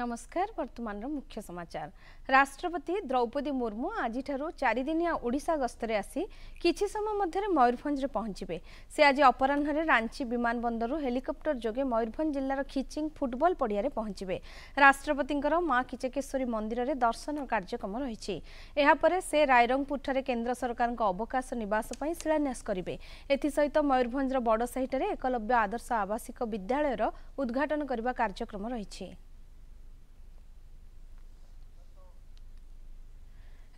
ନମସ୍କାର ବର୍ତ୍ତମାନର ମୁଖ୍ୟ ସମାଚାର ରାଷ୍ଟ୍ରପତି ଦ୍ରୌପଦୀ ମୁର୍ମୁ ଆଜିଠାରୁ ଚାରିଦିନିଆ ଓଡ଼ିଶା ଗସ୍ତରେ ଆସି କିଛି ସମୟ ମଧ୍ୟରେ ମୟୂରଭଞ୍ଜରେ ପହଞ୍ଚିବେ ସେ ଆଜି ଅପରାହ୍ନରେ ରାଞ୍ଚି ବିମାନବନ୍ଦରରୁ ହେଲିକପ୍ଟର ଯୋଗେ ମୟୂରଭଞ୍ଜ ଜିଲ୍ଲାର ଖିଚିଙ୍ଗ ଫୁଟବଲ ପଡ଼ିଆରେ ପହଞ୍ଚିବେ ରାଷ୍ଟ୍ରପତିଙ୍କର ମା କିଚକେଶ୍ୱରୀ ମନ୍ଦିରରେ ଦର୍ଶନ କାର୍ଯ୍ୟକ୍ରମ ରହିଛି ଏହାପରେ ସେ ରାଇରଙ୍ଗପୁରଠାରେ କେନ୍ଦ୍ର ସରକାରଙ୍କ ଅବକାଶ ନିବାସ ପାଇଁ ଶିଳାନ୍ୟାସ କରିବେ ଏଥିସହିତ ମୟୂରଭଞ୍ଜର ବଡ଼ସାହିଠାରେ ଏକଲବ୍ୟ ଆଦର୍ଶ ଆବାସିକ ବିଦ୍ୟାଳୟର ଉଦ୍ଘାଟନ କରିବା କାର୍ଯ୍ୟକ୍ରମ ରହିଛି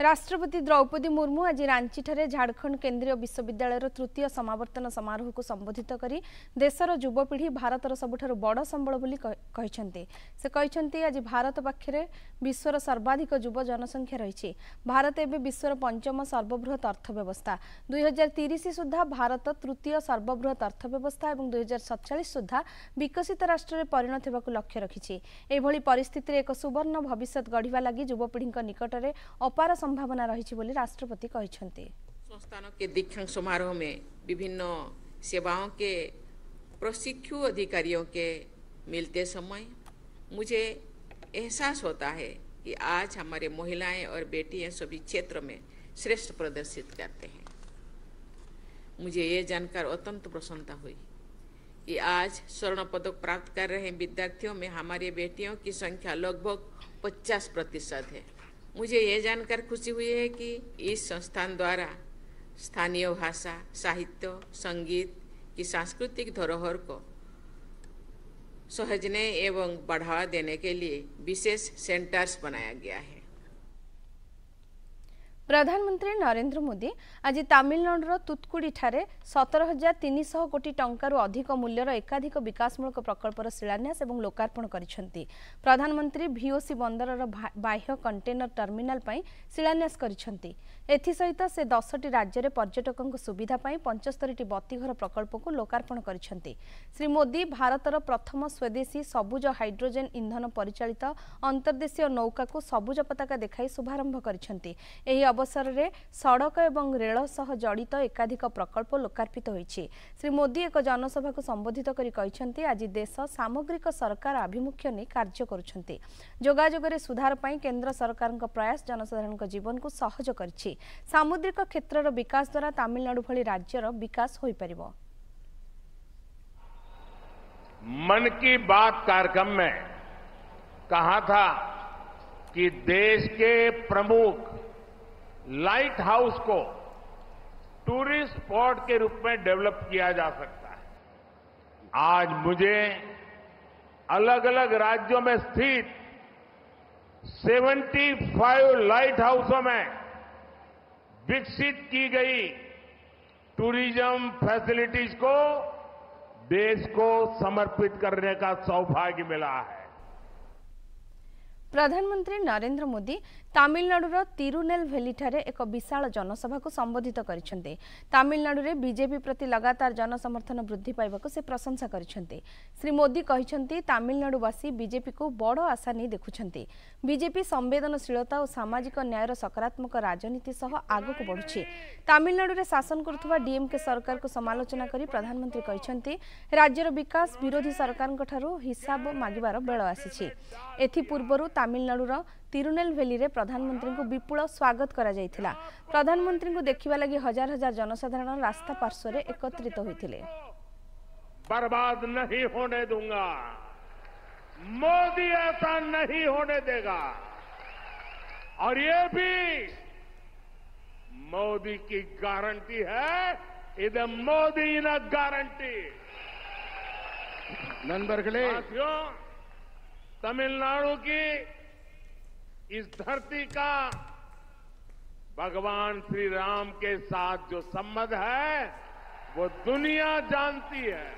ରାଷ୍ଟ୍ରପତି ଦ୍ରୌପଦୀ ମୁର୍ମୁ ଆଜି ରାଞ୍ଚିଠାରେ ଝାଡ଼ଖଣ୍ଡ କେନ୍ଦ୍ରୀୟ ବିଶ୍ୱବିଦ୍ୟାଳୟର ତୃତୀୟ ସମାବର୍ତ୍ତନ ସମାରୋହକୁ ସମ୍ବୋଧିତ କରି ଦେଶର ଯୁବପିଢ଼ି ଭାରତର ସବୁଠାରୁ ବଡ଼ ସମ୍ବଳ ବୋଲି କହିଛନ୍ତି ସେ କହିଛନ୍ତି ଆଜି ଭାରତ ପାଖରେ ବିଶ୍ୱର ସର୍ବାଧିକ ଯୁବ ଜନସଂଖ୍ୟା ରହିଛି ଭାରତ ଏବେ ବିଶ୍ୱର ପଞ୍ଚମ ସର୍ବବୃହତ୍ ଅର୍ଥବ୍ୟବସ୍ଥା ଦୁଇହଜାର ତିରିଶ ସୁଦ୍ଧା ଭାରତ ତୃତୀୟ ସର୍ବବୃହତ୍ ଅର୍ଥବ୍ୟବସ୍ଥା ଏବଂ ଦୁଇହଜାର ସତଚାଳିଶ ସୁଦ୍ଧା ବିକଶିତ ରାଷ୍ଟ୍ରରେ ପରିଣତ ହେବାକୁ ଲକ୍ଷ୍ୟ ରଖିଛି ଏଭଳି ପରିସ୍ଥିତିରେ ଏକ ସୁବର୍ଣ୍ଣ ଭବିଷ୍ୟତ ଗଢ଼ିବା ଲାଗି ଯୁବପିଢ଼ିଙ୍କ ନିକଟରେ ଅପାର संभावना रही बोली राष्ट्रपति संस्थान के दीक्षा समारोह में विभिन्न सेवाओं के प्रशिक्षु अधिकारियों के मिलते समय मुझे एहसास होता है कि आज हमारे महिलाएं और बेटियां सभी क्षेत्र में श्रेष्ठ प्रदर्शित करते हैं मुझे ये जानकर अत्यंत प्रसन्नता हुई कि आज स्वर्ण पदक प्राप्त कर रहे विद्यार्थियों में हमारी बेटियों की संख्या लगभग 50 प्रतिशत है मुझे ये जानकर खुशी हुई है कि इस संस्थान द्वारा स्थानीय भाषा साहित्य संगीत की सांस्कृतिक धरोहर को सहजने एवं बढ़ावा देने के लिए विशेष सेंटर्स बनाया गया है ପ୍ରଧାନମନ୍ତ୍ରୀ ନରେନ୍ଦ୍ର ମୋଦି ଆଜି ତାମିଲନାଡୁର ତୁତ୍କୁଡ଼ିଠାରେ ସତର ହଜାର ତିନିଶହ କୋଟି ଟଙ୍କାରୁ ଅଧିକ ମୂଲ୍ୟର ଏକାଧିକ ବିକାଶମୂଳକ ପ୍ରକଳ୍ପର ଶିଳାନ୍ୟାସ ଏବଂ ଲୋକାର୍ପଣ କରିଛନ୍ତି ପ୍ରଧାନମନ୍ତ୍ରୀ ଭିଓସି ବନ୍ଦରର ବାହ୍ୟ କଣ୍ଟେନର ଟର୍ମିନାଲ ପାଇଁ ଶିଳାନ୍ୟାସ କରିଛନ୍ତି ଏଥିସହିତ ସେ ଦଶଟି ରାଜ୍ୟରେ ପର୍ଯ୍ୟଟକଙ୍କ ସୁବିଧା ପାଇଁ ପଞ୍ଚସ୍ତରୀଟି ବତୀଘର ପ୍ରକଳ୍ପକୁ ଲୋକାର୍ପଣ କରିଛନ୍ତି ଶ୍ରୀ ମୋଦି ଭାରତର ପ୍ରଥମ ସ୍ୱଦେଶୀ ସବୁଜ ହାଇଡ୍ରୋଜେନ୍ ଇନ୍ଧନ ପରିଚାଳିତ ଅନ୍ତର୍ଦ୍ଦେଶୀୟ ନୌକାକୁ ସବୁଜ ପତାକା ଦେଖାଇ ଶୁଭାରମ୍ଭ କରିଛନ୍ତି ଏହି ଅବସରରେ ସଡ଼କ ଏବଂ ରେଳ ସହ ଜଡ଼ିତ ଏକାଧିକ ପ୍ରକଳ୍ପ ଲୋକାର୍ପିତ ହୋଇଛି ଶ୍ରୀ ମୋଦି ଏକ ଜନସଭାକୁ ସମ୍ବୋଧିତ କରି କହିଛନ୍ତି ଆଜି ଦେଶ ସାମଗ୍ରିକ ସରକାର ଆଭିମୁଖ୍ୟ ନେଇ କାର୍ଯ୍ୟ କରୁଛନ୍ତି ଯୋଗାଯୋଗରେ ସୁଧାର ପାଇଁ କେନ୍ଦ୍ର ସରକାରଙ୍କ ପ୍ରୟାସ ଜନସାଧାରଣଙ୍କ ଜୀବନକୁ ସହଜ କରିଛି ସାମୁଦ୍ରିକ କ୍ଷେତ୍ରର ବିକାଶ ଦ୍ୱାରା ତାମିଲନାଡୁ ଭଳି ରାଜ୍ୟର ବିକାଶ ହୋଇପାରିବ मन की बात कार्यक्रम में कहा था कि देश के प्रमुख लाइट हाउस को टूरिस्ट स्पॉट के रूप में डेवलप किया जा सकता है आज मुझे अलग अलग राज्यों में स्थित 75 लाइट हाउसों में विकसित की गई टूरिज्म फैसिलिटीज को देश को समर्पित करने का सौभाग्य मिला है प्रधानमंत्री नरेंद्र मोदी ତାମିଲନାଡୁର ତିରୁନେଲ ଭେଲିଠାରେ ଏକ ବିଶାଳ ଜନସଭାକୁ ସମ୍ବୋଧିତ କରିଛନ୍ତି ତାମିଲନାଡୁରେ ବିଜେପି ପ୍ରତି ଲଗାତାର ଜନସମର୍ଥନ ବୃଦ୍ଧି ପାଇବାକୁ ସେ ପ୍ରଶଂସା କରିଛନ୍ତି ଶ୍ରୀ ମୋଦି କହିଛନ୍ତି ତାମିଲନାଡୁବାସୀ ବିଜେପିକୁ ବଡ଼ ଆଶା ନେଇ ଦେଖୁଛନ୍ତି ବିଜେପି ସମ୍ବେଦନଶୀଳତା ଓ ସାମାଜିକ ନ୍ୟାୟର ସକାରାତ୍ମକ ରାଜନୀତି ସହ ଆଗକୁ ବଢ଼ୁଛି ତାମିଲନାଡୁରେ ଶାସନ କରୁଥିବା ଡିଏମ୍କେ ସରକାରକୁ ସମାଲୋଚନା କରି ପ୍ରଧାନମନ୍ତ୍ରୀ କହିଛନ୍ତି ରାଜ୍ୟର ବିକାଶ ବିରୋଧୀ ସରକାରଙ୍କଠାରୁ ହିସାବ ମାଗିବାର ବେଳ ଆସିଛି ଏଥିପୂର୍ବରୁ ତାମିଲନାଡୁର तिरुनेलभेली प्रधानमंत्री को विपुल स्वागत कर प्रधानमंत्री को देखा लगी हजार हजार जनसाधारण रास्ता पार्श्व एकत्रित होते बर्बाद नहीं होने दूंगा मोदी ऐसा नहीं होने देगा और ये भी मोदी की गारंटी है इधर मोदी न गारंटी नंदबरगले साथियों तमिलनाडु की इस धरती का भगवान श्री राम के साथ जो संबंध है वो दुनिया जानती है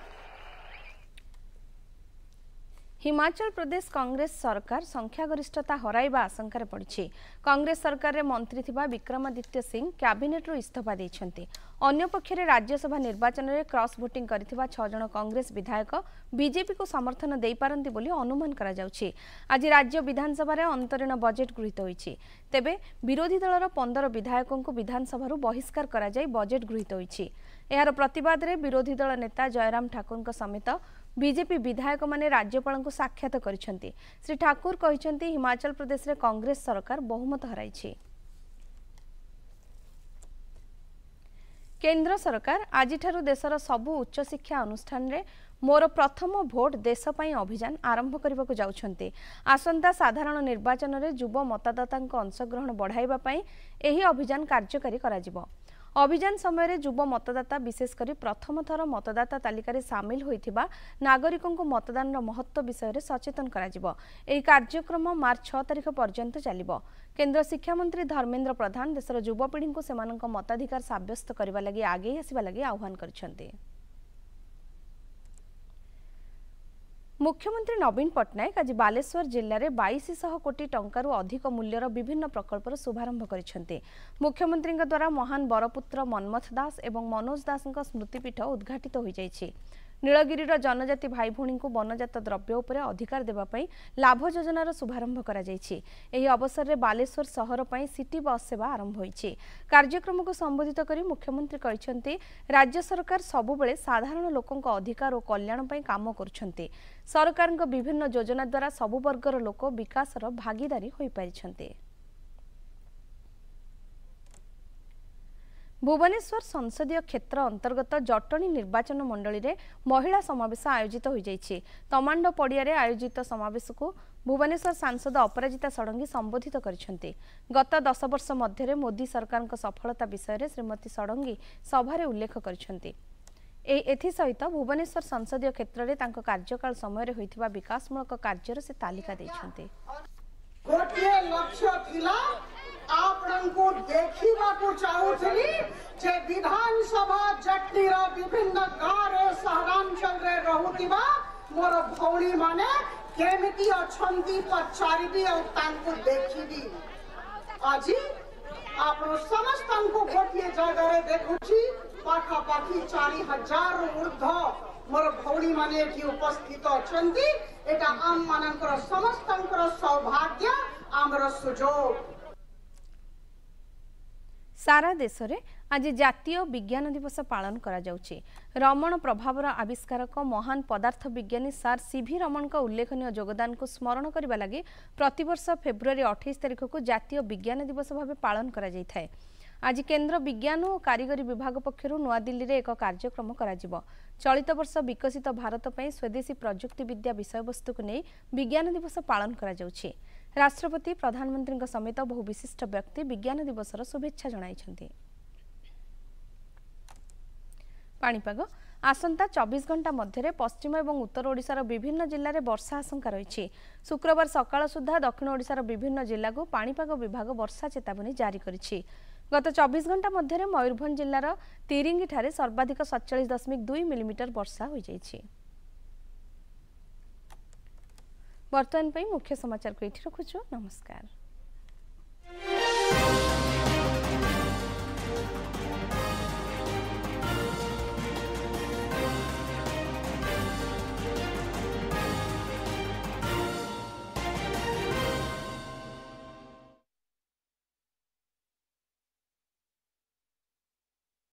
ହିମାଚଳ ପ୍ରଦେଶ କଂଗ୍ରେସ ସରକାର ସଂଖ୍ୟାଗରିଷ୍ଠତା ହରାଇବା ଆଶଙ୍କାରେ ପଡ଼ିଛି କଂଗ୍ରେସ ସରକାରରେ ମନ୍ତ୍ରୀ ଥିବା ବିକ୍ରମାଦିତ୍ୟ ସିଂ କ୍ୟାବିନେଟ୍ରୁ ଇସ୍ତଫା ଦେଇଛନ୍ତି ଅନ୍ୟପକ୍ଷରେ ରାଜ୍ୟସଭା ନିର୍ବାଚନରେ କ୍ରସ୍ ଭୋଟିଂ କରିଥିବା ଛଅ ଜଣ କଂଗ୍ରେସ ବିଧାୟକ ବିଜେପିକୁ ସମର୍ଥନ ଦେଇପାରନ୍ତି ବୋଲି ଅନୁମାନ କରାଯାଉଛି ଆଜି ରାଜ୍ୟ ବିଧାନସଭାରେ ଅନ୍ତରୀଣ ବଜେଟ୍ ଗୃହୀତ ହୋଇଛି ତେବେ ବିରୋଧୀ ଦଳର ପନ୍ଦର ବିଧାୟକଙ୍କୁ ବିଧାନସଭାରୁ ବହିଷ୍କାର କରାଯାଇ ବଜେଟ୍ ଗୃହୀତ ହୋଇଛି ଏହାର ପ୍ରତିବାଦରେ ବିରୋଧୀ ଦଳ ନେତା ଜୟରାମ ଠାକୁରଙ୍କ ସମେତ বিজেপি বিধায়ক মানে রাজ্যপাল সাক্ষাৎ করেছেন শ্রী ঠাকুর হিমাচল প্রদেশের কংগ্রেস সরকার বহুমত হরাইছে কেন্দ্র সরকার আজিঠার দেশর সবু উচ্চশিক্ষা অনুষ্ঠানে ମୋର ପ୍ରଥମ ଭୋଟ୍ ଦେଶ ପାଇଁ ଅଭିଯାନ ଆରମ୍ଭ କରିବାକୁ ଯାଉଛନ୍ତି ଆସନ୍ତା ସାଧାରଣ ନିର୍ବାଚନରେ ଯୁବ ମତଦାତାଙ୍କ ଅଂଶଗ୍ରହଣ ବଢ଼ାଇବା ପାଇଁ ଏହି ଅଭିଯାନ କାର୍ଯ୍ୟକାରୀ କରାଯିବ ଅଭିଯାନ ସମୟରେ ଯୁବ ମତଦାତା ବିଶେଷ କରି ପ୍ରଥମ ଥର ମତଦାତା ତାଲିକାରେ ସାମିଲ ହୋଇଥିବା ନାଗରିକଙ୍କୁ ମତଦାନର ମହତ୍ତ୍ୱ ବିଷୟରେ ସଚେତନ କରାଯିବ ଏହି କାର୍ଯ୍ୟକ୍ରମ ମାର୍ଚ୍ଚ ଛଅ ତାରିଖ ପର୍ଯ୍ୟନ୍ତ ଚାଲିବ କେନ୍ଦ୍ର ଶିକ୍ଷାମନ୍ତ୍ରୀ ଧର୍ମେନ୍ଦ୍ର ପ୍ରଧାନ ଦେଶର ଯୁବପିଢ଼ିଙ୍କୁ ସେମାନଙ୍କ ମତାଧିକାର ସାବ୍ୟସ୍ତ କରିବା ଲାଗି ଆଗେଇ ଆସିବା ଲାଗି ଆହ୍ୱାନ କରିଛନ୍ତି ମୁଖ୍ୟମନ୍ତ୍ରୀ ନବୀନ ପଟ୍ଟନାୟକ ଆଜି ବାଲେଶ୍ୱର ଜିଲ୍ଲାରେ ବାଇଶଶହ କୋଟି ଟଙ୍କାରୁ ଅଧିକ ମୂଲ୍ୟର ବିଭିନ୍ନ ପ୍ରକଳ୍ପର ଶୁଭାରମ୍ଭ କରିଛନ୍ତି ମୁଖ୍ୟମନ୍ତ୍ରୀଙ୍କ ଦ୍ୱାରା ମହାନ ବରପୁତ୍ର ମନ୍ମଥ ଦାସ ଏବଂ ମନୋଜ ଦାସଙ୍କ ସ୍ମୃତିପୀଠ ଉଦ୍ଘାଟିତ ହୋଇଯାଇଛି ନୀଳଗିରିର ଜନଜାତି ଭାଇ ଭଉଣୀଙ୍କୁ ବନଜାତ ଦ୍ରବ୍ୟ ଉପରେ ଅଧିକାର ଦେବା ପାଇଁ ଲାଭ ଯୋଜନାର ଶୁଭାରମ୍ଭ କରାଯାଇଛି ଏହି ଅବସରରେ ବାଲେଶ୍ୱର ସହର ପାଇଁ ସିଟି ବସ୍ ସେବା ଆରମ୍ଭ ହୋଇଛି କାର୍ଯ୍ୟକ୍ରମକୁ ସମ୍ବୋଧିତ କରି ମୁଖ୍ୟମନ୍ତ୍ରୀ କହିଛନ୍ତି ରାଜ୍ୟ ସରକାର ସବୁବେଳେ ସାଧାରଣ ଲୋକଙ୍କ ଅଧିକାର ଓ କଲ୍ୟାଣ ପାଇଁ କାମ କରୁଛନ୍ତି ସରକାରଙ୍କ ବିଭିନ୍ନ ଯୋଜନା ଦ୍ୱାରା ସବୁ ବର୍ଗର ଲୋକ ବିକାଶର ଭାଗିଦାରୀ ହୋଇପାରିଛନ୍ତି ଭୁବନେଶ୍ୱର ସଂସଦୀୟ କ୍ଷେତ୍ର ଅନ୍ତର୍ଗତ ଜଟଣୀ ନିର୍ବାଚନ ମଣ୍ଡଳୀରେ ମହିଳା ସମାବେଶ ଆୟୋଜିତ ହୋଇଯାଇଛି ତମାଣ୍ଡ ପଡ଼ିଆରେ ଆୟୋଜିତ ସମାବେଶକୁ ଭୁବନେଶ୍ୱର ସାଂସଦ ଅପରାଜିତା ଷଡ଼ଙ୍ଗୀ ସମ୍ବୋଧିତ କରିଛନ୍ତି ଗତ ଦଶ ବର୍ଷ ମଧ୍ୟରେ ମୋଦି ସରକାରଙ୍କ ସଫଳତା ବିଷୟରେ ଶ୍ରୀମତୀ ଷଡ଼ଙ୍ଗୀ ସଭାରେ ଉଲ୍ଲେଖ କରିଛନ୍ତି ଏହି ଏଥିସହିତ ଭୁବନେଶ୍ୱର ସଂସଦୀୟ କ୍ଷେତ୍ରରେ ତାଙ୍କ କାର୍ଯ୍ୟକାଳ ସମୟରେ ହୋଇଥିବା ବିକାଶମୂଳକ କାର୍ଯ୍ୟର ସେ ତାଲିକା ଦେଇଛନ୍ତି आप को देखिबा को चाहू छली जे विधानसभा जट्टी रा विभिन्न गारे सहरांचल रे रहूतिबा मोर भौणी माने केमिति अछंती पचारीबी और तांको देखिबी आज आप समस्त को गोटे जगह रे देखुची पाखा पाखी चारि हजार ऊर्ध मोर भौणी माने की उपस्थित अछंती एटा आम मानंकर समस्त सौभाग्य आमर सुजोग ସାରା ଦେଶରେ ଆଜି ଜାତୀୟ ବିଜ୍ଞାନ ଦିବସ ପାଳନ କରାଯାଉଛି ରମଣ ପ୍ରଭାବର ଆବିଷ୍କାରକ ମହାନ ପଦାର୍ଥ ବିଜ୍ଞାନୀ ସାର୍ ସିଭି ରମଣଙ୍କ ଉଲ୍ଲେଖନୀୟ ଯୋଗଦାନକୁ ସ୍ମରଣ କରିବା ଲାଗି ପ୍ରତିବର୍ଷ ଫେବୃଆରୀ ଅଠେଇଶ ତାରିଖକୁ ଜାତୀୟ ବିଜ୍ଞାନ ଦିବସ ଭାବେ ପାଳନ କରାଯାଇଥାଏ ଆଜି କେନ୍ଦ୍ର ବିଜ୍ଞାନ ଓ କାରିଗରୀ ବିଭାଗ ପକ୍ଷରୁ ନୂଆଦିଲ୍ଲୀରେ ଏକ କାର୍ଯ୍ୟକ୍ରମ କରାଯିବ ଚଳିତ ବର୍ଷ ବିକଶିତ ଭାରତ ପାଇଁ ସ୍ୱଦେଶୀ ପ୍ରଯୁକ୍ତିବିଦ୍ୟା ବିଷୟବସ୍ତୁକୁ ନେଇ ବିଜ୍ଞାନ ଦିବସ ପାଳନ କରାଯାଉଛି ରାଷ୍ଟ୍ରପତି ପ୍ରଧାନମନ୍ତ୍ରୀଙ୍କ ସମେତ ବହୁ ବିଶିଷ୍ଟ ବ୍ୟକ୍ତି ବିଜ୍ଞାନ ଦିବସର ଶୁଭେଚ୍ଛା ଜଣାଇଛନ୍ତି ପାଣିପାଗ ଆସନ୍ତା ଚବିଶ ଘଣ୍ଟା ମଧ୍ୟରେ ପଶ୍ଚିମ ଏବଂ ଉତ୍ତର ଓଡ଼ିଶାର ବିଭିନ୍ନ ଜିଲ୍ଲାରେ ବର୍ଷା ଆଶଙ୍କା ରହିଛି ଶୁକ୍ରବାର ସକାଳ ସୁଦ୍ଧା ଦକ୍ଷିଣ ଓଡ଼ିଶାର ବିଭିନ୍ନ ଜିଲ୍ଲାକୁ ପାଣିପାଗ ବିଭାଗ ବର୍ଷା ଚେତାବନୀ ଜାରି କରିଛି ଗତ ଚବିଶ ଘଣ୍ଟା ମଧ୍ୟରେ ମୟୂରଭଞ୍ଜ ଜିଲ୍ଲାର ତିରିଙ୍ଗିଠାରେ ସର୍ବାଧିକ ସତଚାଳିଶ ଦଶମିକ ଦୁଇ ମିଲିମିଟର ବର୍ଷା ହୋଇଯାଇଛି बर्तमान मुख्य समाचार को ये रखु नमस्कार